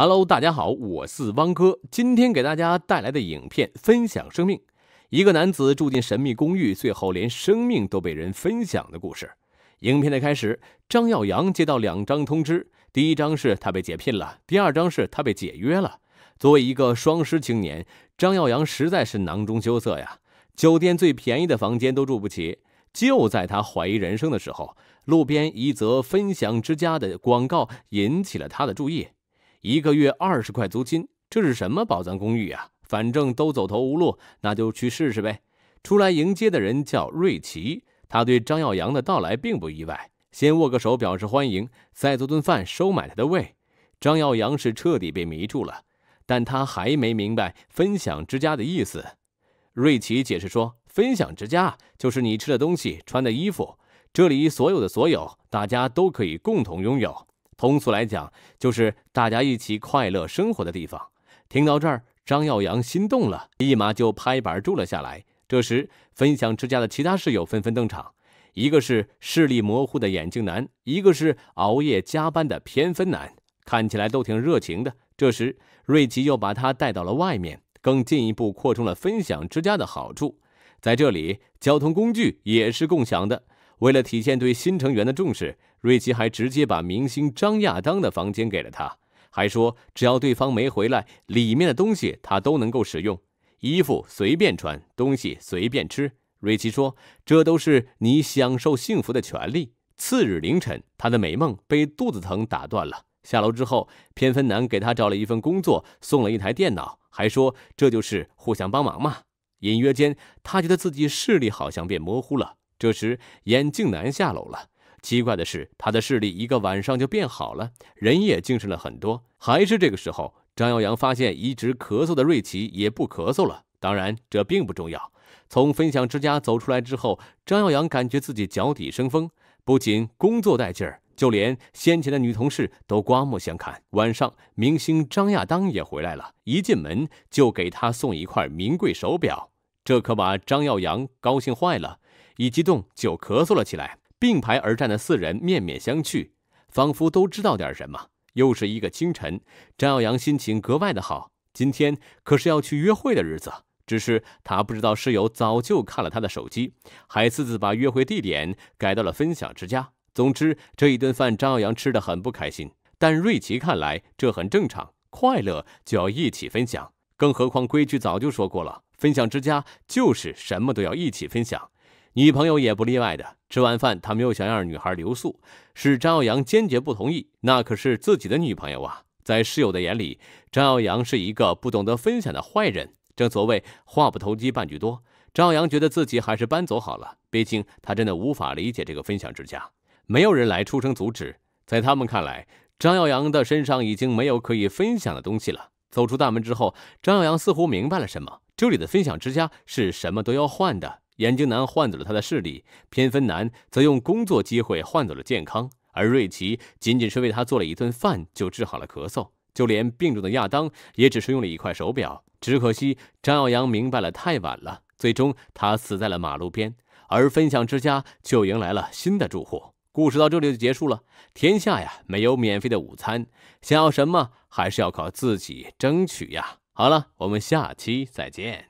Hello，大家好，我是汪哥。今天给大家带来的影片《分享生命》，一个男子住进神秘公寓，最后连生命都被人分享的故事。影片的开始，张耀扬接到两张通知：第一张是他被解聘了，第二张是他被解约了。作为一个双失青年，张耀扬实在是囊中羞涩呀，酒店最便宜的房间都住不起。就在他怀疑人生的时候，路边一则“分享之家”的广告引起了他的注意。一个月二十块租金，这是什么宝藏公寓啊？反正都走投无路，那就去试试呗。出来迎接的人叫瑞奇，他对张耀扬的到来并不意外，先握个手表示欢迎，再做顿饭收买他的胃。张耀扬是彻底被迷住了，但他还没明白“分享之家”的意思。瑞奇解释说：“分享之家就是你吃的东西、穿的衣服，这里所有的所有，大家都可以共同拥有。”通俗来讲，就是大家一起快乐生活的地方。听到这儿，张耀扬心动了，立马就拍板住了下来。这时，分享之家的其他室友纷纷登场，一个是视力模糊的眼镜男，一个是熬夜加班的偏分男，看起来都挺热情的。这时，瑞奇又把他带到了外面，更进一步扩充了分享之家的好处。在这里，交通工具也是共享的。为了体现对新成员的重视，瑞奇还直接把明星张亚当的房间给了他，还说只要对方没回来，里面的东西他都能够使用，衣服随便穿，东西随便吃。瑞奇说：“这都是你享受幸福的权利。”次日凌晨，他的美梦被肚子疼打断了。下楼之后，偏分男给他找了一份工作，送了一台电脑，还说这就是互相帮忙嘛。隐约间，他觉得自己视力好像变模糊了。这时，眼镜男下楼了。奇怪的是，他的视力一个晚上就变好了，人也精神了很多。还是这个时候，张耀扬发现一直咳嗽的瑞奇也不咳嗽了。当然，这并不重要。从分享之家走出来之后，张耀扬感觉自己脚底生风，不仅工作带劲儿，就连先前的女同事都刮目相看。晚上，明星张亚当也回来了，一进门就给他送一块名贵手表，这可把张耀扬高兴坏了。一激动就咳嗽了起来。并排而站的四人面面相觑，仿佛都知道点什么。又是一个清晨，张耀扬心情格外的好。今天可是要去约会的日子，只是他不知道室友早就看了他的手机，还私自把约会地点改到了分享之家。总之，这一顿饭张耀扬吃的很不开心。但瑞奇看来这很正常，快乐就要一起分享，更何况规矩早就说过了，分享之家就是什么都要一起分享。女朋友也不例外的。吃完饭，他们又想让女孩留宿，是张耀扬坚决不同意。那可是自己的女朋友啊！在室友的眼里，张耀扬是一个不懂得分享的坏人。正所谓话不投机半句多，张耀扬觉得自己还是搬走好了。毕竟他真的无法理解这个分享之家。没有人来出声阻止，在他们看来，张耀扬的身上已经没有可以分享的东西了。走出大门之后，张耀扬似乎明白了什么。这里的分享之家是什么都要换的。眼镜男换走了他的视力，偏分男则用工作机会换走了健康，而瑞奇仅仅是为他做了一顿饭就治好了咳嗽，就连病重的亚当也只是用了一块手表。只可惜张耀扬明白了太晚了，最终他死在了马路边，而分享之家就迎来了新的住户。故事到这里就结束了。天下呀，没有免费的午餐，想要什么还是要靠自己争取呀。好了，我们下期再见。